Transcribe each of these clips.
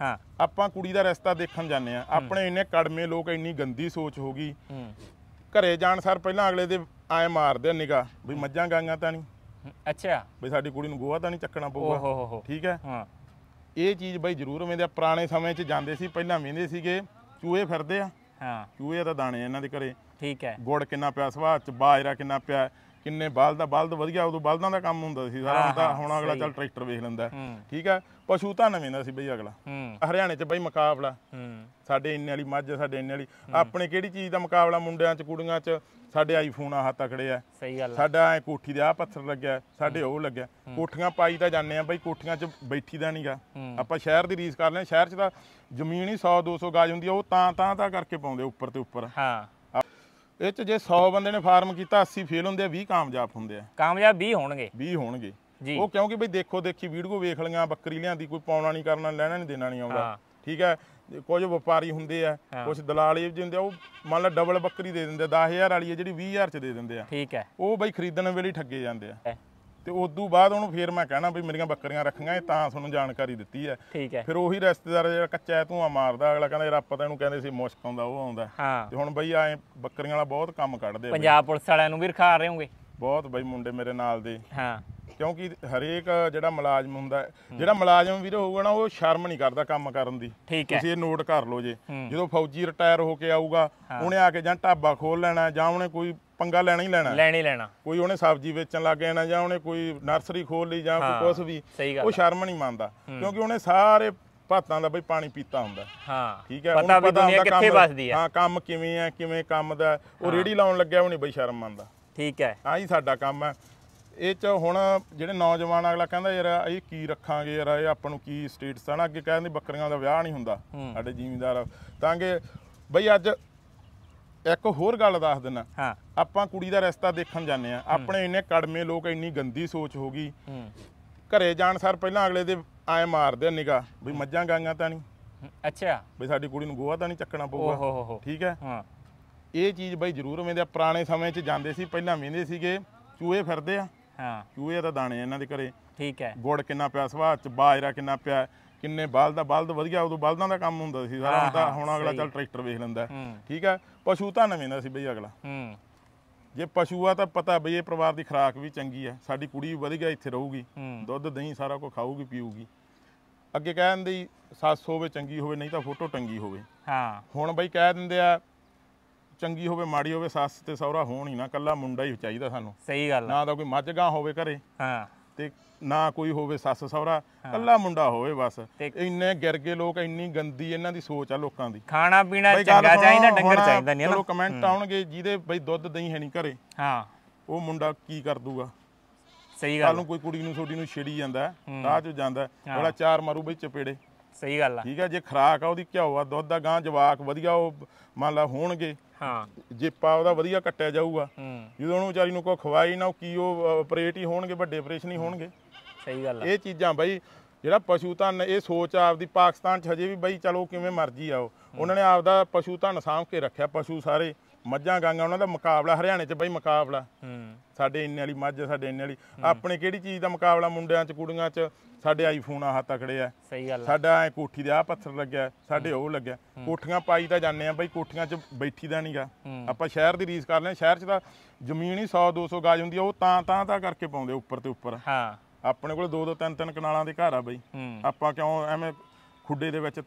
ਹਾਂ ਆਪਾਂ ਕੁੜੀ ਦਾ ਰਸਤਾ ਦੇਖਣ ਜਾਂਦੇ ਆ ਆਪਣੇ ਇੰਨੇ ਕੜਮੇ ਲੋਕ ਇੰਨੀ ਗੰਦੀ ਸੋਚ ਹੋ ਗਈ ਘਰੇ ਜਾਣ ਸਰ ਪਹਿਲਾਂ ਅਗਲੇ ਦੇ ਆਏ ਮਾਰਦੇ ਨਿਗਾ ਵੀ ਮੱਝਾਂ ਗਾਈਆਂ ਤਾਂ ਨਹੀਂ ਅੱਛਾ ਵੀ ਸਾਡੀ ਕੁੜੀ ਨੂੰ ਗੋਹਾ ਤਾਂ ਨਹੀਂ ਚੱਕਣਾ ਪਊਗਾ ਠੀਕ ਹੈ ਹਾਂ ਇਹ ਚੀਜ਼ ਬਈ ਜ਼ਰੂਰ ਵੇਂਦੇ ਆ ਪੁਰਾਣੇ ਸਮੇਂ 'ਚ ਜਾਂਦੇ ਸੀ ਪਹਿਲਾਂ ਵੇਂਦੇ ਸੀਗੇ ਚੂਹੇ ਫਿਰਦੇ ਆ ਹਾਂ ਚੂਹੇ ਤਾਂ ਦਾਣੇ ਇਹਨਾਂ ਦੇ ਘਰੇ ਠੀਕ ਹੈ ਗੁੜ ਕਿੰਨਾ ਪਿਆ ਸਵਾਹ ਚ ਬਾਜਰਾ ਕਿੰਨਾ ਪਿਆ ਕਿੰਨੇ ਬਲਦ ਦਾ ਬਲਦ ਵਧੀਆ ਉਦੋਂ ਬਲਦਾਂ ਦਾ ਕੰਮ ਹੁੰਦਾ ਸੀ ਸਾਰਾ ਹੁੰਦਾ ਹੁਣ ਅਗਲਾ ਚੱਲ ਟਰੈਕਟਰ ਵੇਖ ਲੈਂਦਾ ਠੀਕ ਆ ਪਸ਼ੂ ਤਾਂ ਨਵੇਂ ਨਾ ਸੀ ਬਈ ਅਗਲਾ ਹਰਿਆਣੇ 'ਚ ਬਈ ਮੁਕਾਬਲਾ ਸਾਡੇ ਇੰਨੇ ਵਾਲੀ ਮੱਝ ਸਾਡੇ ਇੰਨੇ ਵਾਲੀ ਆਪਣੇ ਕਿਹੜੀ ਚੀਜ਼ ਦਾ ਮੁਕਾਬਲਾ ਮੁੰਡਿਆਂ 'ਚ ਕੁੜੀਆਂ 'ਚ ਸਾਡੇ ਆਈਫੋਨ ਆਹ ਅਖੜੇ ਆ ਸਹੀ ਗੱਲ ਸਾਡਾ ਐ ਕੋਠੀ ਦੇ ਆ ਪੱਥਰ ਲੱਗਿਆ ਸਾਡੇ ਉਹ ਲੱਗਿਆ ਕੋਠੀਆਂ ਪਾਈ ਤਾਂ ਜਾਂਦੇ ਆ ਬਈ ਕੋਠੀਆਂ 'ਚ ਬੈਠੀ ਦਾ ਨਹੀਂਗਾ ਆਪਾਂ ਸ਼ਹਿਰ ਦੀ ਰੀਸ ਕਰ ਲੈਂਦੇ ਸ਼ਹਿਰ 'ਚ ਤਾਂ ਜ਼ਮੀਨ ਹੀ 100 200 ਗਾਜ ਹੁੰਦੀ ਆ ਉਹ ਤਾਂ ਤਾਂ ਤਾਂ ਕਰਕੇ ਪਾਉਂਦੇ ਉੱਪਰ ਤੇ ਉੱਪਰ ਹਾਂ ਇਹ ਚ ਜੇ 100 ਬੰਦੇ ਨੇ ਫਾਰਮ ਕੀਤਾ 80 ਫੇਲ ਹੁੰਦੇ ਆ 20 ਕਾਮਯਾਬ ਹੁੰਦੇ ਆ ਕਾਮਯਾਬ 20 ਹੋਣਗੇ 20 ਹੋਣਗੇ ਜੀ ਉਹ ਕਿਉਂਕਿ ਬਈ ਦੇਖੋ ਦੇਖੀ ਵੀਡੀਓ ਵੇਖ ਲੀਆਂ ਬੱਕਰੀ ਲਿਆਂਦੀ ਕੋਈ ਪਾਉਣਾ ਨਹੀਂ ਕਰਨਾ ਲੈਣਾ ਨਹੀਂ ਦੇਣਾ ਨਹੀਂ ਆਉਂਦਾ ਠੀਕ ਹੈ ਕੁਝ ਵਪਾਰੀ ਹੁੰਦੇ ਆ ਕੁਝ ਦਲਾਲ ਇਹ ਹੁੰਦੇ ਆ ਉਹ ਮੰਨ ਲਾ ਡਬਲ ਬੱਕਰੀ ਦੇ ਦਿੰਦੇ 10000 ਵਾਲੀ ਹੈ ਜਿਹੜੀ 20000 ਚ ਦੇ ਦਿੰਦੇ ਆ ਠੀਕ ਹੈ ਉਹ ਬਈ ਖਰੀਦਣ ਵੇਲੇ ਠੱਗੇ ਜਾਂਦੇ ਆ ਤੇ ਉਸ ਤੋਂ ਬਾਅਦ ਉਹਨੂੰ ਫੇਰ ਮੈਂ ਕਹਿਣਾ ਵੀ ਮੇਰੀਆਂ ਬੱਕਰੀਆਂ ਰੱਖੀਆਂ ਇਹ ਤਾਂ ਤੁਹਾਨੂੰ ਜਾਣਕਾਰੀ ਦਿੱਤੀ ਹੈ ਠੀਕ ਹੈ ਫਿਰ ਉਹੀ ਰਿਸ਼ਤੇਦਾਰ ਜਿਹੜਾ ਕੱਚਾ ਧੂਆ ਮਾਰਦਾ ਅਗਲਾ ਕਹਿੰਦਾ ਯਾਰ ਆਪਾਂ ਤਾਂ ਇਹਨੂੰ ਕਹਿੰਦੇ ਸੀ ਮੁਸ਼ਕ ਆਉਂਦਾ ਉਹ ਆਉਂਦਾ ਤੇ ਹੁਣ ਬਈ ਐ ਬੱਕਰੀਆਂ ਵਾਲਾ ਬਹੁਤ ਕੰਮ ਕੱਢਦੇ ਪੰਜਾਬ ਪੁਲਿਸ ਵਾਲਿਆਂ ਨੂੰ ਵੀ ਰਖਾ ਰਹੇ ਹੋਗੇ ਬਹੁਤ ਬਈ ਮੁੰਡੇ ਮੇਰੇ ਨਾਲ ਦੇ ਹਾਂ ਕਿਉਂਕਿ ਹਰੇਕ ਜਿਹੜਾ ਮਲਾਜਮ ਹੁੰਦਾ ਜਿਹੜਾ ਮਲਾਜਮ ਵੀਰ ਹੋਊਗਾ ਨਾ ਉਹ ਸ਼ਰਮ ਨਹੀਂ ਕਰਦਾ ਕੰਮ ਕਰਨ ਦੀ ਤੁਸੀਂ ਇਹ ਨੋਟ ਕਰ ਲਓ ਜੇ ਜਦੋਂ ਫੌਜੀ ਰਿਟਾਇਰ ਹੋ ਕੇ ਆਊਗਾ ਉਹਨੇ ਆ ਕੇ ਜਾਂ ਢਾਬਾ ਖੋਲ ਲੈਣਾ ਜਾਂ ਉਹਨੇ ਕੋਈ ਪੰਗਾ ਲੈਣਾ ਹੀ ਲੈਣਾ ਲੈਣੀ ਲੈਣਾ ਕੋਈ ਉਹਨੇ ਸਬਜ਼ੀ ਵੇਚਣ ਲੱਗ ਜਾਣਾ ਜਾਂ ਉਹਨੇ ਕੋਈ ਨਰਸਰੀ ਖੋਲ ਲਈ ਜਾਂ ਕੋਈ ਕੁਝ ਵੀ ਉਹ ਸ਼ਰਮ ਨਹੀਂ ਮੰਨਦਾ ਕਿਉਂਕਿ ਉਹਨੇ ਸਾਰੇ ਭਾਤਾਂ ਦਾ ਬਈ ਪਾਣੀ ਪੀਤਾ ਹੁੰਦਾ ਹਾਂ ਠੀਕ ਹੈ ਪਤਾ ਵੀ ਦੁਨੀਆ ਕਿੱਥੇ ਵੱਸਦੀ ਆ ਹਾਂ ਕੰਮ ਕਿਵੇਂ ਆ ਕਿਵੇਂ ਕੰਮ ਦਾ ਉਹ ਰੇੜੀ ਲਾਉਣ ਲੱਗਿਆ ਉਹ ਨਹੀਂ ਬਈ ਸ਼ਰਮ ਮੰਨਦਾ ਠੀਕ ਹੈ ਹਾਂ ਹੀ ਸਾਡਾ ਕੰਮ ਹੈ ਇਹ ਚ ਹੁਣ ਜਿਹੜੇ ਨੌਜਵਾਨ ਅਗਲਾ ਕਹਿੰਦਾ ਯਾਰ ਇਹ ਕੀ ਰੱਖਾਂਗੇ ਯਾਰ ਇਹ ਆਪਾਂ ਨੂੰ ਕੀ ਸਟੇਟਸ ਆ ਨਾ ਅੱਗੇ ਕਹਿੰਦੇ ਬੱਕਰੀਆਂ ਦਾ ਵਿਆਹ ਨਹੀਂ ਹੁੰਦਾ ਸਾਡੇ ਜ਼ਿਮੀਂਦਾਰ ਤਾਂ ਕਿ ਬਈ ਅੱਜ ਇੱਕ ਹੋਰ ਗੱਲ ਦੱਸ ਦਿੰਨਾ ਹਾਂ ਆਪਾਂ ਕੁੜੀ ਦਾ ਰਸਤਾ ਦੇਖਣ ਜਾਂਦੇ ਆ ਆਪਣੇ ਇੰਨੇ ਕੜਮੇ ਲੋਕ ਇੰਨੀ ਗੰਦੀ ਸੋਚ ਹੋ ਗਈ ਘਰੇ ਜਾਣ ਸਰ ਪਹਿਲਾਂ ਅਗਲੇ ਦੇ ਐ ਮਾਰਦੇ ਨਿਗਾ ਵੀ ਮੱਝਾਂ ਗਾਈਆਂ ਤਾਂ ਨਹੀਂ ਅੱਛਾ ਵੀ ਸਾਡੀ ਕੁੜੀ ਨੂੰ ਗੋਹਾ ਤਾਂ ਨਹੀਂ ਚੱਕਣਾ ਪਊਗਾ ਠੀਕ ਹੈ ਹਾਂ ਇਹ ਚੀਜ਼ ਬਈ ਜ਼ਰੂਰ ਵੇਂਦੇ ਆ ਪੁਰਾਣੇ ਸਮੇਂ 'ਚ ਜਾਂਦੇ ਸੀ ਪਹਿਲਾਂ ਵੇਂਦੇ ਸੀਗੇ ਚੂਹੇ ਫਿਰਦੇ ਆ ਹਾਂ ਚੂਹੇ ਦਾ ਦਾਣੇ ਇਹਨਾਂ ਦੇ ਘਰੇ ਠੀਕ ਹੈ ਗੁੜ ਕਿੰਨਾ ਪਿਆ ਸਵਾਦ ਚ ਬਾਜਰਾ ਕਿੰਨਾ ਪਿਆ ਕਿੰਨੇ ਬਲਦ ਬਲਦ ਵਧੀਆ ਉਦੋਂ ਬਲਦਾਂ ਦਾ ਕੰਮ ਹੁੰਦਾ ਸੀ ਸਾਰਾ ਹੁੰਦਾ ਹੁਣ ਅਗਲਾ ਚੱਲ ਟਰੈਕਟਰ ਵੇਖ ਲੈਂਦਾ ਠੀਕ ਆ ਪਸ਼ੂ ਤਾਂ ਨਵੇਂ ਦਾ ਸੀ ਬਈ ਅਗਲਾ ਜੇ ਪਸ਼ੂ ਆ ਤਾਂ ਪਤਾ ਬਈ ਇਹ ਪਰਿਵਾਰ ਦੀ ਖਰਾਕ ਵੀ ਚੰਗੀ ਆ ਸਾਡੀ ਕੁੜੀ ਵੀ ਵਧੀਆ ਇੱਥੇ ਰਹੂਗੀ ਦੁੱਧ ਦਹੀਂ ਸਾਰਾ ਕੁਝ ਖਾਊਗੀ ਪੀਊਗੀ ਅੱਗੇ ਕਹਿ ਦਿੰਦੇ ਸੱਸ ਹੋਵੇ ਚੰਗੀ ਹੋਵੇ ਨਹੀਂ ਤਾਂ ਫੋਟੋ ਟੰਗੀ ਹੋਵੇ ਹਾਂ ਹੁਣ ਬਈ ਕਹਿ ਦਿੰਦੇ ਆ ਚੰਗੀ ਹੋਵੇ ਮਾੜੀ ਹੋਵੇ ਸੱਸ ਤੇ ਸਹੁਰਾ ਹੋਣ ਹੀ ਨਾ ਕੱਲਾ ਮੁੰਡਾ ਹੀ ਚਾਹੀਦਾ ਸਾਨੂੰ ਸਹੀ ਗੱਲ ਨਾ ਤਾਂ ਕੋਈ ਮੱਝ ਗਾਂ ਹੋਵੇ ਘਰੇ ਹਾਂ ਤੇ ਨਾ ਕੋਈ ਹੋਵੇ ਸੱਸ ਸਹੁਰਾ ਕੱਲਾ ਮੁੰਡਾ ਹੋਵੇ ਬਸ ਇੰਨੇ ਗਿਰਗੇ ਲੋਕ ਇੰਨੀ ਗੰਦੀ ਇਹਨਾਂ ਦੀ ਸੋਚ ਆ ਲੋਕਾਂ ਦੀ ਖਾਣਾ ਪੀਣਾ ਚੰਗਾ ਚਾਹੀਦਾ ਡੰਗਰ ਚਾਹੀਦਾ ਨਹੀਂ ਲੋਕ ਕਮੈਂਟ ਆਉਣਗੇ ਜਿਹਦੇ ਬਈ ਦੁੱਧ ਦਹੀਂ ਹੈ ਨਹੀਂ ਘਰੇ ਹਾਂ ਉਹ ਮੁੰਡਾ ਕੀ ਕਰ ਦੂਗਾ ਸਹੀ ਗੱਲ ਨੂੰ ਕੋਈ ਕੁੜੀ ਨੂੰ ਛੋਟੀ ਨੂੰ ਛੇੜੀ ਜਾਂਦਾ ਰਾਹ 'ਚ ਜਾਂਦਾ ਬੜਾ ਚਾਰ ਮਾਰੂ ਬਈ ਚਪੇੜੇ ਸਹੀ ਗੱਲ ਆ ਠੀਕ ਆ ਜੇ ਖਰਾਕ ਆ ਉਹਦੀ ਘਿਓ ਆ ਦੁੱਧ ਦਾ ਗਾਂ ਜਵਾਕ ਵਧੀਆ ਉਹ ਮੰਨ ਲਾ ਹੋਣਗੇ ਹਾਂ ਜੇ ਪਾ ਉਹਦਾ ਵਧੀਆ ਕੱਟਿਆ ਜਾਊਗਾ ਜਦੋਂ ਉਹਨੂੰ ਵਿਚਾਰੀ ਨੂੰ ਕੋਈ ਖਵਾਈ ਨਾ ਉਹ ਕੀ ਉਹ ਆਪਰੇਟ ਹੀ ਹੋਣਗੇ ਵੱਡੇ ਆਪਰੇਸ਼ਨ ਹੀ ਹੋਣਗੇ ਸਹੀ ਗੱਲ ਇਹ ਚੀਜ਼ਾਂ ਬਾਈ ਜਿਹੜਾ ਪਸ਼ੂ ਧਨ ਇਹ ਸੋਚ ਆਪਦੀ ਪਾਕਿਸਤਾਨ 'ਚ ਹਜੇ ਵੀ ਬਈ ਚਲੋ ਕਿਵੇਂ ਮਰਜੀ ਆਓ ਉਹਨਾਂ ਨੇ ਆਪਦਾ ਪਸ਼ੂ ਧਨ ਸਾਂਭ ਕੇ ਰੱਖਿਆ ਪਸ਼ੂ ਸਾਰੇ ਮੱਝਾਂ ਗਾਂਗਾ ਉਹਨਾਂ ਦਾ ਮੁਕਾਬਲਾ ਹਰਿਆਣੇ 'ਚ ਬਈ ਮੁਕਾਬਲਾ ਹੂੰ ਸਾਡੇ ਇੰਨੇ ਵਾਲੀ ਮੱਝ ਸਾਡੇ ਇੰਨੇ ਵਾਲੀ ਆਪਣੇ ਕਿਹੜੀ ਚੀਜ਼ ਦਾ ਮੁਕਾਬਲਾ ਮੁੰਡਿਆਂ 'ਚ ਕੁੜੀਆਂ 'ਚ ਸਾਡੇ ਆਈਫੋਨ ਆਹ ਤਕੜੇ ਆ ਸਹੀ ਗੱਲ ਸਾਡਾ ਐ ਕੋਠੀ ਦੇ ਆ ਪੱਥਰ ਲੱਗਿਆ ਸਾਡੇ ਉਹ ਲੱਗਿਆ ਕੋਠੀਆਂ ਪਾਈ ਤਾਂ ਜਾਂਦੇ ਆ ਬਈ ਕੋਠੀਆਂ 'ਚ ਬੈਠੀ ਦਾ ਨਹੀਂਗਾ ਆਪਾਂ ਸ਼ਹਿਰ ਦੀ ਰੀਸ ਕਰ ਲੈਣ ਸ਼ਹਿਰ 'ਚ ਤਾਂ ਜ਼ਮੀਨ ਹੀ 100 200 ਗਾਜ ਹੁੰਦੀ ਆ ਉਹ ਤਾਂ ਤਾਂ ਤਾਂ ਕਰਕੇ ਪਾਉਂਦੇ ਉੱਪਰ ਤੇ ਉੱਪਰ ਹਾਂ ਆਪਣੇ ਕੋਲ ਦੋ ਦੋ ਤਿੰਨ ਤਿੰਨ ਕਨਾਲਾਂ ਦੇ ਘਰ ਆ ਬਈ ਆਪਾਂ ਕਿਉਂ ਐਵੇਂ ਖੁੱਡੇ ਦੇ ਵਿੱਚ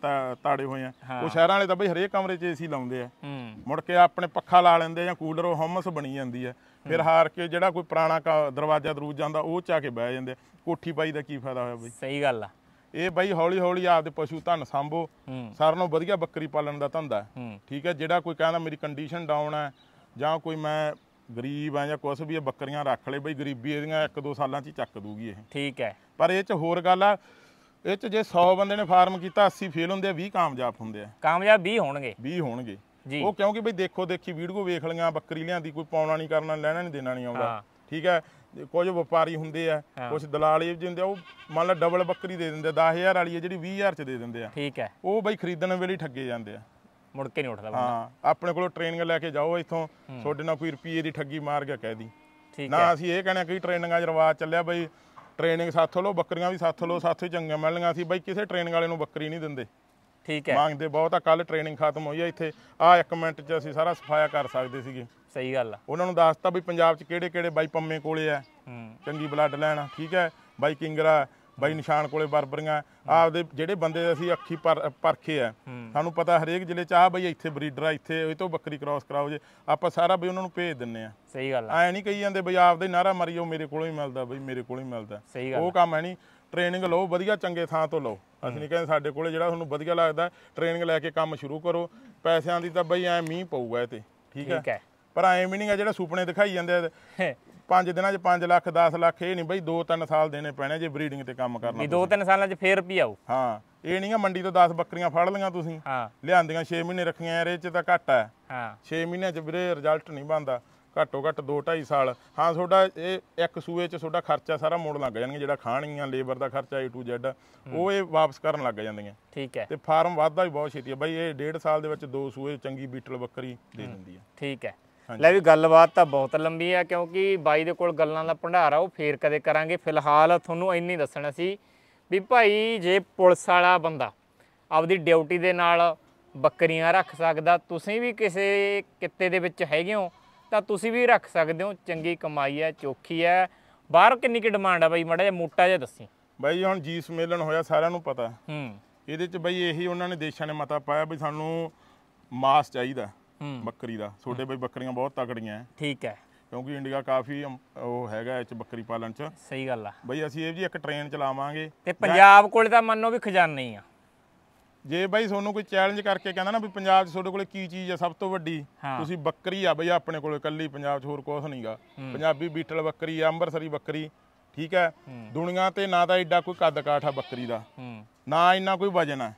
ਤਾੜੇ ਹੋਏ ਆ ਉਹ ਸ਼ਹਿਰਾਂ ਵਾਲੇ ਤਾਂ ਬਈ ਹਰੇਕ ਕਮਰੇ 'ਚ ਏਸੀ ਲਾਉਂਦੇ ਆ ਮੁੜ ਕੇ ਆਪਣੇ ਪੱਖਾ ਲਾ ਲੈਂਦੇ ਜਾਂ ਕੂਲਰ ਉਹ ਹਮਸ ਬਣੀ ਜਾਂਦੀ ਆ ਫਿਰ ਹਾਰ ਕੇ ਜਿਹੜਾ ਕੋਈ ਪੁਰਾਣਾ ਦਰਵਾਜ਼ਾ ਦਰੂਜ ਜਾਂਦਾ ਉਹ ਚਾ ਕੇ ਬਹਿ ਜਾਂਦੇ ਕੋਠੀ ਪਾਈ ਦਾ ਕੀ ਫਾਇਦਾ ਹੋਇਆ ਬਈ ਸਹੀ ਗੱਲ ਆ ਇਹ ਬਾਈ ਹੌਲੀ ਹੌਲੀ ਆਪਦੇ ਪਸ਼ੂ ਧਨ ਸੰਭੋ ਸਾਰਿਆਂ ਨੂੰ ਵਧੀਆ ਬੱਕਰੀ ਪਾਲਣ ਦਾ ਧੰਦਾ ਠੀਕ ਹੈ ਜਿਹੜਾ ਕੋਈ ਕਹਿੰਦਾ ਮੇਰੀ ਕੰਡੀਸ਼ਨ ਡਾਊਨ ਹੈ ਜਾਂ ਕੋਈ ਮੈਂ ਗਰੀਬ ਆ ਜਾਂ ਕੁਛ ਵੀ ਇਹ ਬੱਕਰੀਆਂ ਰੱਖ ਲੈ ਬਈ ਗਰੀਬੀ ਇਹਦੀਆਂ 1-2 ਸਾਲਾਂ 'ਚ ਚੱਕ ਦੂਗੀ ਇਹ ਠੀਕ ਹੈ ਪਰ ਇਹ 'ਚ ਹੋਰ ਗੱਲ ਆ ਇਹ ਚ ਜੇ 100 ਬੰਦੇ ਨੇ ਫਾਰਮ ਕੀਤਾ 80 ਫੇਲ ਹੁੰਦੇ ਆ 20 ਕਾਮਯਾਬ ਹੁੰਦੇ ਆ ਕਾਮਯਾਬ 20 ਹੋਣਗੇ 20 ਹੋਣਗੇ ਉਹ ਕਿਉਂਕਿ ਬਈ ਦੇਖੋ ਦੇਖੀ ਵੀਡੀਓ ਵੇਖ ਲਈਆਂ ਬੱਕਰੀ ਲਿਆਂਦੀ ਕੋਈ ਪਾਉਣਾ ਨਹੀਂ ਕਰਨਾ ਲੈਣਾ ਨਹੀਂ ਦੇਣਾ ਨਹੀਂ ਆਉਂਦਾ ਠੀਕ ਹੈ ਕੁਝ ਵਪਾਰੀ ਹੁੰਦੇ ਆ ਕੁਝ ਦਲਾਲ ਇਹ ਜਿੰਦੇ ਉਹ ਮੰਨ ਲਾ ਡਬਲ ਬੱਕਰੀ ਦੇ ਦਿੰਦੇ 10000 ਵਾਲੀ ਹੈ ਜਿਹੜੀ 20000 ਚ ਦੇ ਦਿੰਦੇ ਆ ਠੀਕ ਹੈ ਉਹ ਬਈ ਖਰੀਦਣ ਵੇਲੇ ਠੱਗੇ ਜਾਂਦੇ ਆ ਮੁੜ ਕੇ ਨਹੀਂ ਉੱਠਦਾ ਹਾਂ ਆਪਣੇ ਕੋਲੋਂ ਟ੍ਰੇਨਿੰਗ ਲੈ ਕੇ ਜਾਓ ਇੱਥੋਂ ਤੁਹਾਡੇ ਨਾਲ ਕੋਈ ਰੁਪਏ ਦੀ ਠੱਗੀ ਮਾਰ ਗਿਆ ਕਹਿ ਦੀ ਨਾ ਅਸੀਂ ਇਹ ਕਹਿੰਦੇ ਕਿ ਟ੍ਰੇਨਿੰਗਾਂ ਜਰਵਾ ਚੱਲਿਆ ਬਈ ਟ੍ਰੇਨਿੰਗ ਸਾਥ ਲੋ ਬੱਕਰੀਆਂ ਵੀ ਸਾਥ ਲੋ ਸਾਥ ਹੀ ਚੰਗੀਆਂ ਮਿਲਣੀਆਂ ਸੀ ਬਾਈ ਕਿਸੇ ਟ੍ਰੇਨਿੰਗ ਵਾਲੇ ਨੂੰ ਬੱਕਰੀ ਨਹੀਂ ਦਿੰਦੇ ਠੀਕ ਹੈ ਮੰਗਦੇ ਬਹੁਤ ਆ ਕੱਲ ਟ੍ਰੇਨਿੰਗ ਖਤਮ ਹੋਈ ਆ ਇੱਥੇ ਆ 1 ਮਿੰਟ 'ਚ ਅਸੀਂ ਸਾਰਾ ਸਫਾਇਆ ਕਰ ਸਕਦੇ ਸੀਗੇ ਸਹੀ ਗੱਲ ਆ ਉਹਨਾਂ ਨੂੰ ਦੱਸਤਾ ਵੀ ਪੰਜਾਬ 'ਚ ਕਿਹੜੇ ਕਿਹੜੇ ਬਾਈ ਪੰਮੇ ਕੋਲੇ ਆ ਚੰਗੀ ਬਲੱਡ ਲੈਣਾ ਠੀਕ ਹੈ ਬਾਈ ਕਿੰਗਰਾ ਬਾਈ ਨਿਸ਼ਾਨ ਕੋਲੇ ਬਰਬਰੀਆਂ ਆਪਦੇ ਜਿਹੜੇ ਬੰਦੇ ਅਸੀਂ ਅੱਖੀ ਪਰਖੇ ਆ ਸਾਨੂੰ ਪਤਾ ਹਰੇਕ ਜ਼ਿਲ੍ਹੇ ਚ ਆ ਬਈ ਇੱਥੇ ਬਰੀਡਰ ਆ ਇੱਥੇ ਇਹ ਤੋਂ ਬੱਕਰੀ ਕ੍ਰਾਸ ਕਰਾਓ ਜੇ ਆਪਾਂ ਸਾਰਾ ਬਈ ਉਹਨਾਂ ਨੂੰ ਭੇਜ ਦਿੰਨੇ ਆ ਸਹੀ ਗੱਲ ਐ ਨਹੀਂ ਕਹੀ ਜਾਂਦੇ ਬਈ ਆਪਦੇ ਨਾਰਾ ਮਰੀਓ ਮੇਰੇ ਕੋਲੋਂ ਹੀ ਮਿਲਦਾ ਬਈ ਮੇਰੇ ਕੋਲੋਂ ਹੀ ਮਿਲਦਾ ਉਹ ਕੰਮ ਹੈ ਨਹੀਂ ਟ੍ਰੇਨਿੰਗ ਲਓ ਵਧੀਆ ਚੰਗੇ ਥਾਂ ਤੋਂ ਲਓ ਅਸੀਂ ਨਹੀਂ ਕਹਿੰਦੇ ਸਾਡੇ ਕੋਲੇ ਜਿਹੜਾ ਤੁਹਾਨੂੰ ਵਧੀਆ ਲੱਗਦਾ ਟ੍ਰੇਨਿੰਗ ਲੈ ਕੇ ਕੰਮ ਸ਼ੁਰੂ ਕਰੋ ਪੈਸਿਆਂ ਦੀ ਤਾਂ ਬਈ ਐ ਮੀਂਹ ਪਊਗਾ ਇਹ ਤੇ ਠੀਕ ਹੈ ਪਰ ਐਵੇਂ ਨਹੀਂ ਆ ਜਿਹੜਾ ਸੁਪਨੇ ਦਿਖਾਈ ਜਾਂਦੇ 5 ਦਿਨਾਂ 'ਚ 5 ਲੱਖ 10 ਲੱਖ ਇਹ ਨਹੀਂ ਬਈ 2-3 ਸਾਲ ਦੇਣੇ ਪੈਣੇ ਜੇ ਬਰੀਡਿੰਗ ਤੇ ਕੰਮ ਕਰਨਾ ਨਹੀਂ 2-3 ਸਾਲਾਂ 'ਚ ਫੇਰ ਰੁਪਈਆ ਆਉ ਹਾਂ ਇਹ ਨਹੀਂ ਆ ਮੰਡੀ ਤੋਂ 10 ਬੱਕਰੀਆਂ ਫੜ ਲੀਆਂ ਤੁਸੀਂ ਹਾਂ ਲਿਆਂਦੀਆਂ 6 ਮਹੀਨੇ ਰੱਖੀਆਂ ਯਾਰ 'ਚ ਤਾਂ ਘਟ ਆ ਹਾਂ 6 ਮਹੀਨਿਆਂ 'ਚ ਵੀਰੇ ਰਿਜ਼ਲਟ ਨਹੀਂ ਬੰਦਾ ਘੱਟੋ ਘੱਟ 2-2.5 ਸਾਲ ਹਾਂ ਤੁਹਾਡਾ ਇਹ ਇੱਕ ਸੂਏ 'ਚ ਤੁਹਾਡਾ ਖਰਚਾ ਸਾਰਾ ਮੋੜ ਲੱਗ ਜਾਣਗੇ ਜਿਹੜਾ ਖਾਣੀਆਂ ਲੇਬਰ ਦਾ ਖਰਚਾ A to Z ਉਹ ਇਹ ਵਾਪਸ ਕਰਨ ਲੱਗ ਜਾਂਦੀਆਂ ਠੀਕ ਹੈ ਤੇ ਫਾਰਮ ਵੱਧਦਾ ਵੀ ਬਹੁਤ ਛੇਤੀ ਹੈ ਬਾਈ ਇਹ 1.5 ਸਾਲ ਦੇ ਵਿੱਚ ਦੋ ਸੂਏ ਚੰਗੀ ਬੀਟਲ ਬੱਕਰੀ ਦੇ ਦਿੰਦੀ ਹੈ ਠੀਕ ਹੈ ਲੈ ਵੀ ਗੱਲਬਾਤ ਤਾਂ ਬਹੁਤ ਲੰਬੀ ਆ ਕਿਉਂਕਿ ਬਾਈ ਦੇ ਕੋਲ ਗੱਲਾਂ ਦਾ ਭੰਡਾਰ ਆ ਉਹ ਫੇਰ ਕਦੇ ਕਰਾਂਗੇ ਫਿਲਹਾਲ ਤੁਹਾਨੂੰ ਇੰਨੀ ਦੱਸਣਾ ਸੀ ਵੀ ਭਾਈ ਜੇ ਪੁਲਿਸ ਵਾਲਾ ਬੰਦਾ ਆਪਦੀ ਡਿਊਟੀ ਦੇ ਨਾਲ ਬੱਕਰੀਆਂ ਰੱਖ ਸਕਦਾ ਤੁਸੀਂ ਵੀ ਕਿਸੇ ਕਿੱਤੇ ਦੇ ਵਿੱਚ ਹੈਗੇ ਹੋ ਤਾਂ ਤੁਸੀਂ ਵੀ ਰੱਖ ਸਕਦੇ ਹੋ ਚੰਗੀ ਕਮਾਈ ਹੈ ਚੋਖੀ ਹੈ ਬਾਹਰ ਕਿੰਨੀ ਕੀ ਡਿਮਾਂਡ ਆ ਬਾਈ ਮੜਾ ਜਿਹਾ ਮੋਟਾ ਜਿਹਾ ਦੱਸੀ ਬਾਈ ਹੁਣ ਜੀ ਸਮੇਲਨ ਹੋਇਆ ਸਾਰਿਆਂ ਨੂੰ ਪਤਾ ਹੂੰ ਇਹਦੇ ਚ ਬਾਈ ਇਹੀ ਉਹਨਾਂ ਨੇ ਦੇਸ਼ਾਂ ਨੇ ਮਤਾ ਪਾਇਆ ਵੀ ਸਾਨੂੰ ਮਾਸ ਚਾਹੀਦਾ ਬੱਕਰੀ ਦਾ ਛੋਡੇ ਬਈ ਬੱਕਰੀਆਂ ਬਹੁਤ ਤਕੜੀਆਂ ਹੈ ਠੀਕ ਹੈ ਕਿਉਂਕਿ ਇੰਡੀਆ ਕਾਫੀ ਉਹ ਹੈਗਾ ਇਹ ਚ ਬੱਕਰੀ ਪਾਲਣ ਚ ਸਹੀ ਗੱਲ ਆ ਬਈ ਅਸੀਂ ਇਹ ਜੀ ਇੱਕ ਟ੍ਰੇਨ ਚਲਾਵਾਂਗੇ ਤੇ ਪੰਜਾਬ ਕੋਲੇ ਤਾਂ ਮੰਨੋ ਵੀ ਖਜ਼ਾਨਾ ਹੀ ਆ ਜੇ ਬਾਈ ਤੁਹਾਨੂੰ ਕੋਈ ਚੈਲੰਜ ਕਰਕੇ ਕਹਿੰਦਾ ਨਾ ਵੀ ਪੰਜਾਬ 'ਚ ਤੁਹਾਡੇ ਕੋਲੇ ਕੀ ਚੀਜ਼ ਆ ਸਭ ਤੋਂ ਵੱਡੀ ਤੁਸੀਂ ਬੱਕਰੀ ਆ ਬਈ ਆਪਣੇ ਕੋਲੇ ਕੱਲੀ ਪੰਜਾਬ 'ਚ ਹੋਰ ਕੁਝ ਨਹੀਂਗਾ ਪੰਜਾਬੀ ਬੀਟਲ ਬੱਕਰੀ ਆ ਅੰਮ੍ਰਿਤਸਰੀ ਬੱਕਰੀ ਠੀਕ ਹੈ ਦੁਨੀਆ ਤੇ ਨਾ ਤਾਂ ਐਡਾ ਕੋਈ ਕੱਦ ਕਾਠ ਆ ਬੱਕਰੀ ਦਾ ਨਾ ਇੰਨਾ ਕੋਈ ਵਜਨ ਆ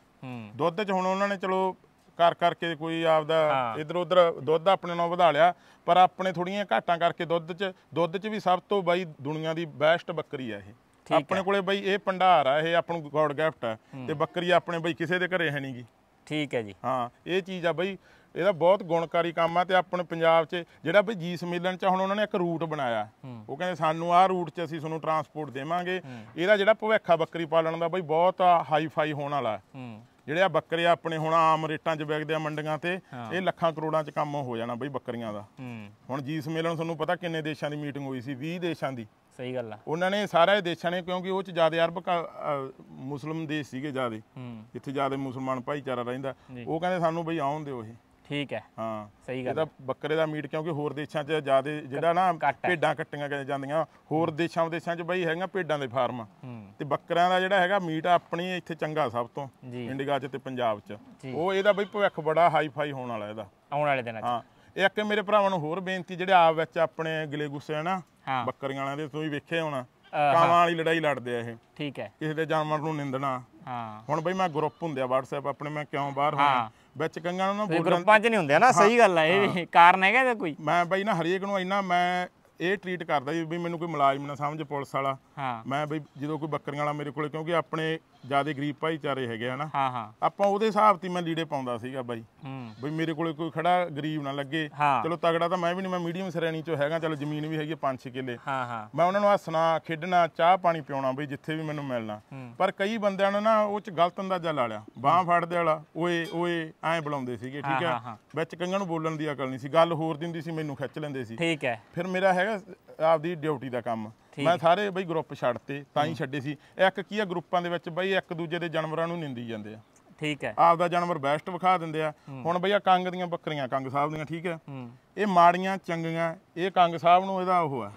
ਦੁੱਧ 'ਚ ਹੁਣ ਉਹਨਾਂ ਨੇ ਚਲੋ ਕਰ ਕਰਕੇ ਕੋਈ ਆਪਦਾ ਇਧਰ ਉਧਰ ਦੁੱਧ ਆਪਣੇ ਨਾਲ ਵਧਾ ਲਿਆ ਪਰ ਆਪਣੇ ਥੋੜੀਆਂ ਘਾਟਾਂ ਕਰਕੇ ਦੁੱਧ 'ਚ ਦੁੱਧ 'ਚ ਵੀ ਸਭ ਤੋਂ ਬਾਈ ਦੁਨੀਆ ਦੀ ਬੈਸਟ ਬੱਕਰੀ ਆ ਇਹ ਆਪਣੇ ਕੋਲੇ ਬਾਈ ਇਹ ਭੰਡਾਰ ਆ ਇਹ ਆਪਾਂ ਨੂੰ ਗੋਡ ਗਿਫਟ ਆ ਤੇ ਬੱਕਰੀ ਆਪਣੇ ਬਾਈ ਕਿਸੇ ਦੇ ਘਰੇ ਹੈ ਨਹੀਂਗੀ ਠੀਕ ਹੈ ਜੀ ਹਾਂ ਇਹ ਚੀਜ਼ ਆ ਬਾਈ ਇਹਦਾ ਬਹੁਤ ਗੁਣਕਾਰੀ ਕੰਮ ਆ ਤੇ ਆਪਣੇ ਪੰਜਾਬ 'ਚ ਜਿਹੜਾ ਬਈ ਜੀ ਸਮੇਲਨ 'ਚ ਹੁਣ ਉਹਨਾਂ ਨੇ ਇੱਕ ਰੂਟ ਬਣਾਇਆ ਉਹ ਕਹਿੰਦੇ ਸਾਨੂੰ ਆਹ ਰੂਟ 'ਚ ਅਸੀਂ ਤੁਹਾਨੂੰ ਟਰਾਂਸਪੋਰਟ ਦੇਵਾਂਗੇ ਇਹਦਾ ਜਿਹੜਾ ਭਵਿੱਖਾ ਬੱਕਰੀ ਪਾਲਣ ਦਾ ਬਈ ਬਹੁਤ ਹਾਈ ਫਾਈ ਹੋਣ ਵਾਲਾ ਜਿਹੜੇ ਆ ਬੱਕਰੇ ਆਪਣੇ ਹੁਣ ਆਮ ਰੇਟਾਂ 'ਚ ਵਿਕਦੇ ਆ ਮੰਡੀਆਂ ਤੇ ਇਹ ਲੱਖਾਂ ਕਰੋੜਾਂ 'ਚ ਕੰਮ ਹੋ ਜਾਣਾ ਬਈ ਬੱਕਰੀਆਂ ਦਾ ਹੁਣ ਜੀ ਸਮੇਲਨ ਤੁਹਾਨੂੰ ਪਤਾ ਕਿੰਨੇ ਦੇਸ਼ਾਂ ਦੀ ਮੀਟਿੰਗ ਹੋਈ ਸੀ 20 ਦੇਸ਼ਾਂ ਦੀ ਸਹੀ ਗੱਲ ਆ ਉਹਨਾਂ ਨੇ ਸਾਰੇ ਦੇਸ਼ਾਂ ਨੇ ਕਿਉਂਕਿ ਉਹ 'ਚ ਜ਼ਿਆਦਾ ਅਰਬ ਮੁਸਲਮ ਦੇਸ਼ ਸੀਗੇ ਜ਼ਿਆਦਾ ਇੱਥੇ ਜ਼ਿਆਦਾ ਮੁਸਲਮਾਨ ਭਾਈਚਾਰਾ ਰਹਿੰਦਾ ਉਹ ਕਹਿੰਦੇ ਸਾਨੂੰ ਬਈ ਆਉਣ ਦਿਓ ਇਹ ਠੀਕ ਹੈ ਹਾਂ ਸਹੀ ਗੱਲ ਇਹਦਾ ਬੱਕਰੇ ਦਾ ਮੀਟ ਕਿਉਂਕਿ ਹੋਰ ਦੇਸ਼ਾਂ 'ਚ ਜ਼ਿਆਦਾ ਜਿਹੜਾ ਨਾ ਭੇਡਾਂ ਕੱਟੀਆਂ ਜਾਂਦੀਆਂ ਹੋਰ ਦੇਸ਼ਾਂ ਦੇਸ਼ਾਂ 'ਚ ਬਈ ਹੈਗਾ ਭੇਡਾਂ ਦੇ ਫਾਰਮ ਤੇ ਬੱਕਰਿਆਂ ਦਾ ਜਿਹੜਾ ਹੈਗਾ ਮੀਟ ਆਪਣੀ ਇੱਥੇ ਚੰਗਾ ਸਭ ਤੋਂ ਇੰਡੀਆ 'ਚ ਤੇ ਪੰਜਾਬ 'ਚ ਉਹ ਇਹਦਾ ਬਈ ਭਵਿੱਖ ਬੜਾ ਹਾਈ ਫਾਈ ਹੋਣ ਵਾਲਾ ਇਹਦਾ ਆਉਣ ਵਾਲੇ ਦਿਨਾਂ 'ਚ ਹਾਂ ਇਹ ਇੱਕ ਮੇਰੇ ਭਰਾਵਾਂ ਨੂੰ ਹੋਰ ਬੇਨਤੀ ਜਿਹੜੇ ਆਪ ਵਿੱਚ ਆਪਣੇ ਗਲੇ ਗੁੱਸੇ ਹਨ ਬੱਕਰੀਆਂ ਵਾਲਿਆਂ ਦੇ ਤੁਸੀਂ ਵੇਖੇ ਹੋਣਾ ਕਾਵਾਂ ਵਾਲੀ ਲੜਾਈ ਲੜਦੇ ਆ ਇਹ ਠੀਕ ਹੈ ਕਿਸੇ ਦੇ ਜਾਨਵਰ ਨੂੰ ਨਿੰਦਣਾ ਹਾਂ ਹੁਣ ਬਈ ਮੈਂ ਗਰੁੱਪ ਹੁੰਦੇ ਆ WhatsApp ਆਪਣੇ ਮੈਂ ਕਿਉਂ ਬਾਹਰ ਹਾਂ ਵਿੱਚ ਕੰਗਾਂ ਨੂੰ ਨਾ ਗਰੁੱਪਾਂ 'ਚ ਨਹੀਂ ਹੁੰਦੇ ਨਾ ਸਹੀ ਗੱਲ ਆ ਇਹ ਕਾਰਨ ਹੈਗਾ ਇਹਦਾ ਕੋਈ ਮੈਂ ਬਈ ਨਾ ਹਰੇਕ ਨੂੰ ਇੰਨਾ ਮੈਂ ਇਹ ਟ੍ਰੀਟ ਕਰਦਾ ਵੀ ਮੈਨੂੰ ਕੋਈ ਮੁਲਾਜ਼ਮ ਨਾ ਸਮਝ ਪੁਲਿਸ ਵਾਲਾ ਹਾਂ ਮੈਂ ਬਈ ਜਦੋਂ ਕੋਈ ਬੱਕਰੀਆਂ ਵਾਲਾ ਮੇਰੇ ਕੋਲੇ ਕਿਉਂਕਿ ਆਪਣੇ ਜਿਆਦੇ ਗਰੀਬ ਭਾਈਚਾਰੇ ਹੈਗੇ ਹਨਾ ਹਾਂ ਹਾਂ ਆਪਾਂ ਉਹਦੇ ਹਿਸਾਬ ਤੇ ਮੈਂ ਲੀੜੇ ਪਾਉਂਦਾ ਸੀਗਾ ਬਾਈ ਬਈ ਮੇਰੇ ਕੋਲੇ ਕੋਈ ਖੜਾ ਗਰੀਬ ਨਾ ਲੱਗੇ ਚਲੋ ਤਗੜਾ ਤਾਂ ਮੈਂ ਵੀ ਨਹੀਂ ਮੈਂ ਮੀਡੀਅਮ ਸ਼੍ਰੇਣੀ ਚੋਂ ਹੈਗਾ ਚਲੋ ਜ਼ਮੀਨ ਵੀ ਹੈਗੀ 5-6 ਕਿੱਲੇ ਹਾਂ ਹਾਂ ਮੈਂ ਉਹਨਾਂ ਨੂੰ ਹੱਸਣਾ ਖੇਡਣਾ ਚਾਹ ਪਾਣੀ ਪਿਉਣਾ ਬਈ ਜਿੱਥੇ ਵੀ ਮੈਨੂੰ ਮਿਲਣਾ ਪਰ ਕਈ ਬੰਦਿਆਂ ਨੇ ਨਾ ਉਹ ਚ ਗਲਤ ਅੰਦਾਜ਼ਾ ਲਾ ਲਿਆ ਬਾਹ ਫੜਦੇ ਵਾਲਾ ਓਏ ਓਏ ਐਂ ਬੁਲਾਉਂਦੇ ਸੀਗੇ ਠੀਕ ਹੈ ਵਿੱਚ ਕਈਆਂ ਨੂੰ ਬੋਲਣ ਦੀ ਅਕਲ ਨਹੀਂ ਸੀ ਗੱਲ ਹੋਰ ਦਿੰਦੀ ਸੀ ਮੈਨੂੰ ਖਿੱਚ ਲੈਂਦੇ ਸੀ ਠੀਕ ਹੈ ਫਿਰ ਮੇਰਾ ਹੈਗਾ ਆਪਦੀ ਡਿਊਟੀ ਦਾ ਕੰਮ ਮੈਂ ਸਾਰੇ ਬਈ ਗਰੁੱਪ ਛੱਡਤੇ ਤਾਂ ਹੀ ਛੱਡੇ ਸੀ ਇੱਕ ਕੀ ਆ ਗਰੁੱਪਾਂ ਦੇ ਵਿੱਚ ਬਈ ਇੱਕ ਦੂਜੇ ਦੇ ਜਾਨਵਰਾਂ ਨੂੰ ਨਿੰਦੀ ਜਾਂਦੇ ਆ ਠੀਕ ਹੈ ਆਪਦਾ ਜਾਨਵਰ ਬੈਸਟ ਵਿਖਾ ਦਿੰਦੇ ਆ ਹੁਣ ਬਈ ਆ ਕੰਗ ਦੀਆਂ ਬੱਕਰੀਆਂ ਕੰਗ ਸਾਹਿਬ ਦੀਆਂ ਠੀਕ ਹੈ ਇਹ ਮਾੜੀਆਂ ਚੰਗੀਆਂ ਇਹ ਕੰਗ ਸਾਹਿਬ ਨੂੰ ਇਹਦਾ ਉਹ ਆ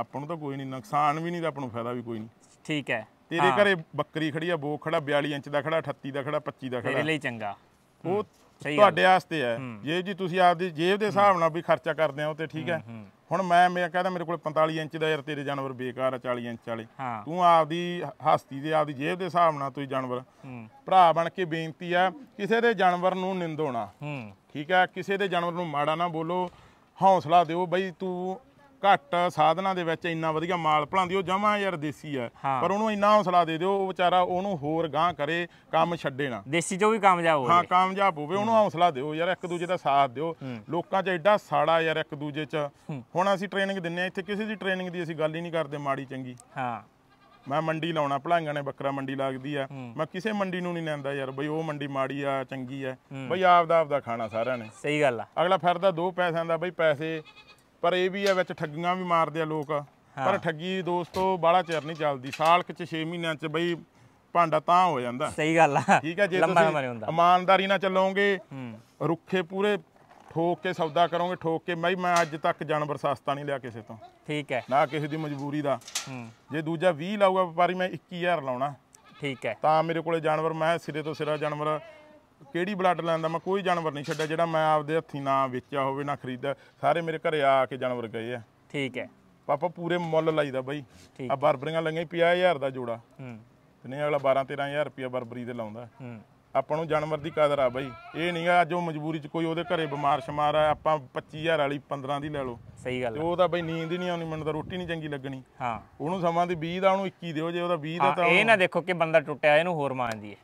ਆਪਾਂ ਨੂੰ ਤਾਂ ਕੋਈ ਨਹੀਂ ਨੁਕਸਾਨ ਵੀ ਨਹੀਂ ਤਾਂ ਆਪਾਂ ਨੂੰ ਫਾਇਦਾ ਵੀ ਕੋਈ ਨਹੀਂ ਠੀਕ ਹੈ ਤੇਰੇ ਘਰੇ ਬੱਕਰੀ ਖੜੀ ਆ ਬੋਕ ਖੜਾ 42 ਇੰਚ ਦਾ ਖੜਾ 38 ਦਾ ਖੜਾ 25 ਦਾ ਖੜਾ ਤੇਰੇ ਲਈ ਚੰਗਾ ਉਹ ਤੁਹਾਡੇ ਵਾਸਤੇ ਹੈ ਜੇ ਜੀ ਤੁਸੀਂ ਆਪਦੀ ਜੇਬ ਦੇ ਹਿਸਾਬ ਨਾਲ ਵੀ ਖਰਚਾ ਕਰਦੇ ਹੋ ਤੇ ਠੀਕ ਹੈ ਹੁਣ ਮੈਂ ਮੈਂ ਕਹਿੰਦਾ ਮੇਰੇ ਕੋਲ 45 ਇੰਚ ਦਾ ਯਾਰ ਤੇਰੇ ਜਾਨਵਰ ਬੇਕਾਰ ਆ 40 ਇੰਚ ਵਾਲੇ ਤੂੰ ਆਪਦੀ ਹਸਤੀ ਦੇ ਆਪਦੀ ਜੇਬ ਦੇ ਹਿਸਾਬ ਨਾਲ ਤੂੰ ਜਾਨਵਰ ਭਰਾ ਬਣ ਕੇ ਬੇਨਤੀ ਆ ਕਿਸੇ ਦੇ ਜਾਨਵਰ ਨੂੰ ਨਿੰਦੋਣਾ ਠੀਕ ਹੈ ਕਿਸੇ ਦੇ ਜਾਨਵਰ ਨੂੰ ਮਾੜਾ ਨਾ ਬੋਲੋ ਹੌਸਲਾ ਦਿਓ ਬਈ ਤੂੰ ਘੱਟ ਸਾਧਨਾ ਦੇ ਵਿੱਚ ਇੰਨਾ ਵਧੀਆ ਮਾਲ ਭਲਾਉਂਦੀ ਉਹ ਜਮਾ ਯਾਰ ਦੇਸੀ ਆ ਪਰ ਉਹਨੂੰ ਇੰਨਾ ਹੌਸਲਾ ਦੇ ਦਿਓ ਉਹ ਵਿਚਾਰਾ ਉਹਨੂੰ ਹੋਰ ਗਾਂ ਕਰੇ ਕੰਮ ਛੱਡੇ ਨਾ ਦੇਸੀ ਜੋ ਵੀ ਕਾਮਯਾਬ ਹੋਵੇ ਹਾਂ ਕਾਮਯਾਬ ਹੋਵੇ ਉਹਨੂੰ ਹੌਸਲਾ ਦਿਓ ਯਾਰ ਇੱਕ ਦੂਜੇ ਦਾ ਸਾਥ ਦਿਓ ਲੋਕਾਂ 'ਚ ਐਡਾ ਸਾੜਾ ਯਾਰ ਇੱਕ ਦੂਜੇ 'ਚ ਹੁਣ ਅਸੀਂ ਟ੍ਰੇਨਿੰਗ ਦਿੰਨੇ ਆ ਇੱਥੇ ਕਿਸੇ ਦੀ ਟ੍ਰੇਨਿੰਗ ਦੀ ਅਸੀਂ ਗੱਲ ਹੀ ਨਹੀਂ ਕਰਦੇ ਮਾੜੀ ਚੰਗੀ ਹਾਂ ਮੈਂ ਮੰਡੀ ਲਾਉਣਾ ਭਲਾਈਆਂ ਨੇ ਬੱਕਰਾ ਮੰਡੀ ਲੱਗਦੀ ਆ ਮੈਂ ਕਿਸੇ ਮੰਡੀ ਨੂੰ ਨਹੀਂ ਲੈਂਦਾ ਯਾਰ ਬਈ ਉਹ ਮੰਡੀ ਮਾੜੀ ਆ ਚੰਗੀ ਆ ਬਈ ਆਪਦਾ ਆਪਦਾ ਖਾਣਾ ਸਾਰਿਆਂ ਨੇ ਸਹੀ ਗੱਲ ਆ ਅਗਲਾ ਫਿਰਦਾ ਦੋ ਪੈਸਿਆਂ ਦਾ ਬਈ ਪੈਸੇ ਪਰ ਇਹ ਵੀ ਆ ਵਿੱਚ ਠੱਗੀਆਂ ਵੀ ਮਾਰਦੇ ਆ ਲੋਕ ਪਰ ਠੱਗੀ ਦੋਸਤੋ ਬਾਲਾ ਚਿਰ ਨਹੀਂ ਚੱਲਦੀ ਸਾਲ ਕਿ 6 ਮਹੀਨਿਆਂ ਚ ਬਈ ਭਾਂਡਾ ਤਾਂ ਹੋ ਜਾਂਦਾ ਸਹੀ ਗੱਲ ਆ ਠੀਕ ਆ ਜੇ ਤੁਸੀਂ ਇਮਾਨਦਾਰੀ ਨਾਲ ਚੱਲੋਗੇ ਰੁੱਖੇ ਪੂਰੇ ਠੋਕ ਕੇ ਸੌਦਾ ਕਰੋਗੇ ਠੋਕ ਕੇ ਮੈਂ ਮੈਂ ਅੱਜ ਤੱਕ ਜਾਨਵਰ ਸਸਤਾ ਨਹੀਂ ਲਿਆ ਕਿਸੇ ਤੋਂ ਠੀਕ ਹੈ ਨਾ ਕਿਸੇ ਦੀ ਮਜਬੂਰੀ ਦਾ ਜੇ ਦੂਜਾ 20 ਲਾਊਗਾ ਵਪਾਰੀ ਮੈਂ 21000 ਲਾਉਣਾ ਠੀਕ ਹੈ ਤਾਂ ਮੇਰੇ ਕੋਲੇ ਜਾਨਵਰ ਮੈਂ ਸਿਰੇ ਤੋਂ ਸਿਰਾ ਜਾਨਵਰ ਕਿਹੜੀ ਬਲੱਡ ਲੈਂਦਾ ਦਾ ਮੈਂ ਕੋਈ ਜਾਨਵਰ ਨਹੀਂ ਛੱਡਿਆ ਜਿਹੜਾ ਮੈਂ ਆਪਦੇ ਹੱਥੀ ਨਾ ਵੇਚਿਆ ਹੋਵੇ ਨਾ ਖਰੀਦਿਆ ਸਾਰੇ ਮੇਰੇ ਘਰੇ ਆ ਕੇ ਜਾਨਵਰ ਗਏ ਆ ਠੀਕ ਹੈ ਪਾਪਾ ਪੂਰੇ ਮੁੱਲ ਲਾਈਦਾ ਬਾਈ ਆ ਬਰਬਰੀਆਂ ਲਈਆਂ 50000 ਦਾ ਜੋੜਾ ਹੂੰ ਤੇ ਨਹੀਂ ਅਗਲਾ 12 13000 ਰੁਪਿਆ ਬਰਬਰੀ ਤੇ ਲਾਉਂਦਾ ਹੂੰ ਆਪਾਂ ਨੂੰ ਜਾਨਵਰ ਦੀ ਕਦਰ ਆ ਬਾਈ ਇਹ ਨਹੀਂ ਆ ਜੋ ਮਜਬੂਰੀ ਚ ਕੋਈ ਉਹਦੇ ਘਰੇ ਬਿਮਾਰ ਸ਼ਮਾਰ ਆ ਆਪਾਂ 25000 ਵਾਲੀ 15 ਦੀ ਲੈ ਲਓ ਸਹੀ ਗੱਲ ਉਹ ਤਾਂ ਬਾਈ ਨੀਂਦ ਹੀ ਨਹੀਂ ਆਉਣੀ ਮੈਨੂੰ ਤਾਂ ਰੋਟੀ ਨਹੀਂ ਚੰਗੀ ਲੱਗਣੀ ਹਾਂ ਉਹਨੂੰ ਸਮਾਂ ਦੀ 20 ਦਾ ਉਹਨੂੰ 21 ਦਿਓ ਜੇ ਉਹਦਾ 20 ਦਾ ਤਾਂ ਇਹ ਨਾ ਦੇਖੋ ਕਿ ਬੰਦਾ ਟੁੱਟਿਆ ਇਹਨੂੰ ਹੋਰ ਮਾਰ ਦਈਏ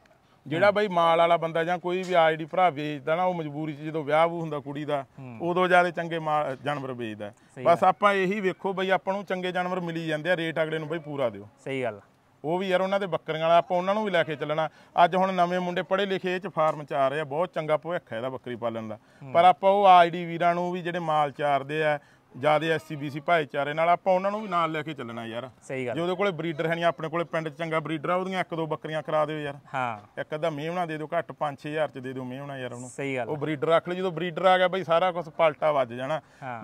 ਜਿਹੜਾ ਬਈ ਮਾਲ ਵਾਲਾ ਬੰਦਾ ਜਾਂ ਕੋਈ ਵੀ ਆਈਡੀ ਭਰਾ ਵੇਚਦਾ ਨਾ ਉਹ ਮਜਬੂਰੀ 'ਚ ਜਦੋਂ ਵਿਆਹ ਵੂ ਹੁੰਦਾ ਕੁੜੀ ਦਾ ਉਦੋਂ ਜਾਦੇ ਚੰਗੇ ਮਾਲ ਜਾਨਵਰ ਵੇਚਦਾ ਬਸ ਆਪਾਂ ਇਹੀ ਵੇਖੋ ਬਈ ਆਪਾਂ ਨੂੰ ਚੰਗੇ ਜਾਨਵਰ ਮਿਲੀ ਜਾਂਦੇ ਆ ਰੇਟ ਅਗਲੇ ਨੂੰ ਬਈ ਪੂਰਾ ਦਿਓ ਸਹੀ ਗੱਲ ਉਹ ਵੀ ਯਾਰ ਉਹਨਾਂ ਦੇ ਬੱਕਰੀਆਂ ਵਾਲਾ ਆਪਾਂ ਉਹਨਾਂ ਨੂੰ ਵੀ ਲੈ ਕੇ ਚੱਲਣਾ ਅੱਜ ਹੁਣ ਨਵੇਂ ਮੁੰਡੇ ਪੜੇ ਲਿਖੇ ਇਹ ਚ ਫਾਰਮ ਚ ਆ ਰਹੇ ਆ ਬਹੁਤ ਚੰਗਾ ਭਵਿੱਖ ਹੈ ਇਹਦਾ ਬੱਕਰੀ ਪਾਲਣ ਦਾ ਪਰ ਆਪਾਂ ਉਹ ਆਈਡੀ ਵੀਰਾਂ ਨੂੰ ਵੀ ਜਿਹੜੇ ਮਾਲ ਚਾਰਦੇ ਆ ਜਿਆਦੇ ਐਸਸੀਬੀਸੀ ਭਾਈਚਾਰੇ ਨਾਲ ਆਪਾਂ ਉਹਨਾਂ ਨੂੰ ਵੀ ਨਾਲ ਲੈ ਕੇ ਚੱਲਣਾ ਯਾਰ ਸਹੀ ਗੱਲ ਜੇ ਉਹਦੇ ਕੋਲੇ ਬਰੀਡਰ ਹੈ ਨਹੀਂ ਆਪਣੇ ਕੋਲੇ ਪਿੰਡ 'ਚ ਚੰਗਾ ਬਰੀਡਰ ਆ ਉਹਦੀਆਂ ਇੱਕ ਦੋ ਬੱਕਰੀਆਂ ਕਰਾ ਦਿਓ ਯਾਰ ਹਾਂ ਇੱਕ ਅੱਧਾ ਮੇਮਣਾ ਦੇ ਦਿਓ ਘੱਟ 5-6000 'ਚ ਦੇ ਦਿਓ ਮੇਮਣਾ ਯਾਰ ਉਹਨੂੰ ਸਹੀ ਗੱਲ ਉਹ ਬਰੀਡਰ ਰੱਖ ਲਈ ਜਦੋਂ ਬਰੀਡਰ ਆ ਗਿਆ ਬਈ ਸਾਰਾ ਕੁਝ ਪਲਟਾ ਵੱਜ ਜਾਣਾ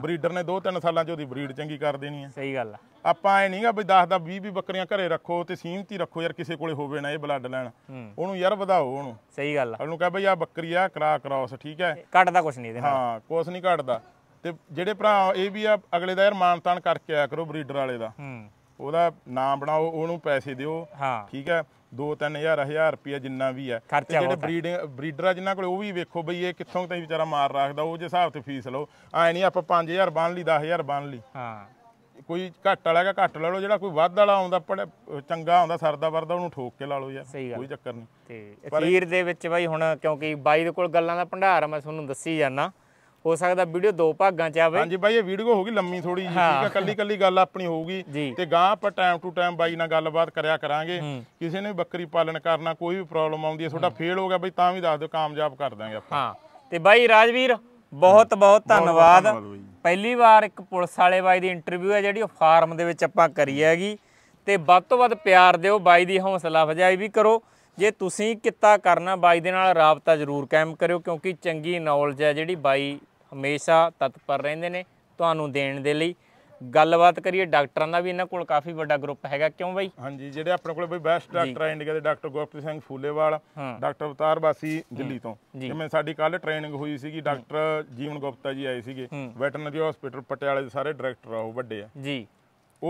ਬਰੀਡਰ ਨੇ 2-3 ਸਾਲਾਂ 'ਚ ਉਹਦੀ ਬਰੀਡ ਚੰਗੀ ਕਰ ਦੇਣੀ ਹੈ ਸਹੀ ਗੱਲ ਆ ਆਪਾਂ ਐ ਨਹੀਂਗਾ ਬਈ 10 ਦਾ 20 20 ਬੱਕਰੀਆਂ ਘਰੇ ਰੱਖੋ ਤੇ ਸੀਮਤੀ ਰੱਖੋ ਯਾਰ ਕਿਸੇ ਕੋਲੇ ਹੋਵੇ ਨਾ ਇਹ ਬਲੱਡ ਲੈਣ ਉਹਨੂੰ ਯਾਰ ਵਧਾਓ ਉਹਨੂੰ ਸਹੀ ਗੱਲ ਆ ਉਹਨੂੰ ਕਹੇ ਬਈ ਆ ਬੱਕਰੀ ਆ ਕਰਾ ਕਰਾਸ ਠੀਕ ਹੈ ਘਟਦਾ ਕੁਝ ਨਹੀਂ ਇਹਦੇ ਨਾਲ ਹਾਂ ਕੁਝ ਨਹੀਂ ਘਟਦਾ ਤੇ ਜਿਹੜੇ ਭਰਾ ਇਹ ਵੀ ਆ ਅਗਲੇ ਦਾ ਯਾਰ ਮਾਨਤਾਨ ਕਰਕੇ ਆਇਆ ਕਰੋ ਬਰੀਡਰ ਵਾਲੇ ਦਾ ਹੂੰ ਉਹਦਾ ਨਾਮ ਬਣਾਓ ਉਹਨੂੰ ਪੈਸੇ ਦਿਓ ਠੀਕ ਹੈ 2-3000 1000 ਰੁਪਿਆ ਜਿੰਨਾ ਵੀ ਹੈ ਜਿਹੜੇ ਬਰੀਡਿੰਗ ਬਰੀਡਰ ਆ ਜਿਨ੍ਹਾਂ ਕੋਲ ਉਹ ਵੀ ਵੇਖੋ ਬਈ ਇਹ ਕਿੱਥੋਂ ਤਾਈ ਵਿਚਾਰਾ ਮਾਰ ਰੱਖਦਾ ਉਹ ਜੇ ਹਿਸਾਬ ਤੇ ਫੀਸ ਲਓ ਐ ਨਹੀਂ ਆਪਾਂ 5000 ਬਣ ਲਈ 10000 ਬਣ ਲਈ ਹਾਂ ਕੋਈ ਘੱਟ ਵਾਲਾ ਹੈਗਾ ਘੱਟ ਲੈ ਲਓ ਜਿਹੜਾ ਕੋਈ ਵੱਧ ਵਾਲਾ ਆਉਂਦਾ ਚੰਗਾ ਆਉਂਦਾ ਸਰਦਾ ਵਰਦਾ ਉਹਨੂੰ ਠੋਕ ਕੇ ਲਾ ਲਓ ਯਾਰ ਕੋਈ ਚੱਕਰ ਨਹੀਂ ਤੇ ਅਖੀਰ ਦੇ ਵਿੱਚ ਬਾਈ ਹੁਣ ਕਿਉਂਕਿ ਬਾਈ ਦੇ ਕੋਲ ਗੱਲਾਂ ਦਾ ਭੰਡਾਰ ਮੈਂ ਤੁਹਾਨੂੰ ਦੱਸੀ ਜਾਣਾ ਹੋ ਸਕਦਾ ਵੀਡੀਓ ਦੋ ਭਾਗਾਂ ਚ ਆਵੇ ਹਾਂਜੀ ਬਾਈ ਇਹ ਵੀਡੀਓ ਹੋ ਗਈ ਲੰਮੀ ਥੋੜੀ ਜੀ ਠੀਕ ਆ ਕੱਲੀ ਕੱਲੀ ਗੱਲ ਆਪਣੀ ਹੋਊਗੀ ਤੇ ਗਾਂ ਆਪਾਂ ਟਾਈਮ ਟੂ ਟਾਈਮ ਬਾਈ ਨਾਲ ਗੱਲਬਾਤ ਕਰਿਆ ਕਰਾਂਗੇ ਕਿਸੇ ਨੇ ਬੱਕਰੀ ਪਾਲਣ ਕਰਨਾ ਕੋਈ ਵੀ ਪ੍ਰੋਬਲਮ ਆਉਂਦੀ ਹੈ ਤੁਹਾਡਾ ਫੇਲ ਹੋ ਗਿਆ ਬਾਈ ਤਾਂ ਵੀ ਦੱਸ ਦਿਓ ਕਾਮਯਾਬ ਕਰ ਦਾਂਗੇ ਆਪਾਂ ਹਾਂ ਤੇ ਬਾਈ ਰਾਜਵੀਰ ਬਹੁਤ ਬਹੁਤ ਧੰਨਵਾਦ ਪਹਿਲੀ ਵਾਰ ਇੱਕ ਪੁਲਿਸ ਵਾਲੇ ਬਾਈ ਦੀ ਇੰਟਰਵਿਊ ਹੈ ਜਿਹੜੀ ਉਹ ਫਾਰਮ ਦੇ ਵਿੱਚ ਆਪਾਂ ਕਰੀ ਹੈਗੀ ਤੇ ਵੱਧ ਤੋਂ ਵੱਧ ਪਿਆਰ ਦਿਓ ਬਾਈ ਦੀ ਹੌਸਲਾ ਅਫਜ਼ਾਈ ਵੀ ਕਰੋ ਜੇ ਤੁਸੀਂ ਕਿੱਤਾ ਕਰਨਾ ਬਾਈ ਦੇ ਨਾਲ ਰਾਬਤਾ ਜ਼ਰੂਰ ਕਾਇਮ ਕਰਿਓ ਕਿਉਂਕਿ ਚੰਗੀ ਨੌਲੇਜ ਹੈ ਜਿਹੜੀ ਬਾਈ ਹਮੇਸ਼ਾ ਤਤਪਰ ਰਹਿੰਦੇ ਨੇ ਤੁਹਾਨੂੰ ਦੇਣ ਦੇ ਲਈ ਗੱਲਬਾਤ ਕਰੀਏ ਡਾਕਟਰਾਂ ਦਾ ਵੀ ਇਹਨਾਂ ਕੋਲ ਕਾਫੀ ਵੱਡਾ ਗਰੁੱਪ ਹੈਗਾ ਕਿਉਂ ਬਈ ਹਾਂਜੀ ਜਿਹੜੇ ਆਪਣੇ ਕੋਲ ਬਈ ਬੈਸਟ ਡਾਕਟਰ ਆ ਇੰਡੀਆ ਦੇ ਡਾਕਟਰ ਗੋਪਤ ਸਿੰਘ ਫੂਲੇਵਾਲ ਡਾਕਟਰ ਅਵਤਾਰ ਬਾਸੀ ਦਿੱਲੀ ਤੋਂ ਜਿਵੇਂ ਸਾਡੀ ਕੱਲ ਟ੍ਰੇਨਿੰਗ ਹੋਈ ਸੀਗੀ ਡਾਕਟਰ ਜੀਵਨ ਗੁਪਤਾ ਜੀ ਆਏ ਸੀਗੇ ਵੈਟਰਨਰੀ ਹਸਪੀਟਲ ਪਟਿਆਲੇ ਦੇ ਸਾਰੇ ਡਾਇਰੈਕਟਰ ਆ ਉਹ ਵੱਡੇ ਆ ਜੀ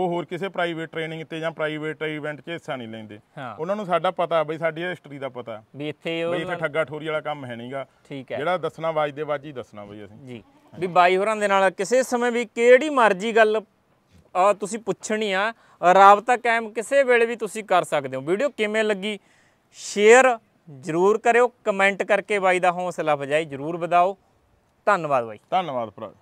ਉਹ ਹੋਰ ਕਿਸੇ ਪ੍ਰਾਈਵੇਟ ਟ੍ਰੇਨਿੰਗ ਤੇ ਜਾਂ ਪ੍ਰਾਈਵੇਟ ਇਵੈਂਟ 'ਚ ਹਿੱਸਾ ਨਹੀਂ ਲੈਂਦੇ ਉਹਨਾਂ ਨੂੰ ਸਾਡਾ ਪਤਾ ਬਈ ਸਾਡੀ ਹਿਸਟਰੀ ਦਾ ਪਤਾ ਵੀ ਇੱਥੇ ਉਹ ਬਈ ਇੱਥੇ ਠੱਗਾ ਠੋਰੀ ਵਾਲਾ ਕੰਮ ਹੈ ਨਹੀਂਗਾ ਜਿਹੜਾ ਦੱਸਣਾ ਵਾਜਦੇ ਵਾਜੀ ਦੱਸਣਾ ਬਈ ਅਸੀਂ ਜੀ ਵੀ ਬਾਈ ਹੋਰਾਂ ਦੇ ਨਾਲ ਕਿਸੇ ਸਮੇਂ ਵੀ ਕਿਹੜੀ ਮਰਜ਼ੀ ਗੱਲ ਆ ਤੁਸੀਂ ਪੁੱਛਣੀ ਆ ਰਾਬਤਾ ਕਾਇਮ ਕਿਸੇ ਵੇਲੇ ਵੀ ਤੁਸੀਂ ਕਰ ਸਕਦੇ ਹੋ ਵੀਡੀਓ ਕਿਵੇਂ ਲੱਗੀ ਸ਼ੇਅਰ ਜ਼ਰੂਰ ਕਰਿਓ ਕਮੈਂਟ ਕਰਕੇ ਬਾਈ ਦਾ ਹੌਸਲਾ ਫਜਾਈ ਜ਼ਰੂਰ ਵਧਾਓ ਧੰਨਵਾਦ ਬਾਈ ਧੰਨਵਾਦ ਭਰਾ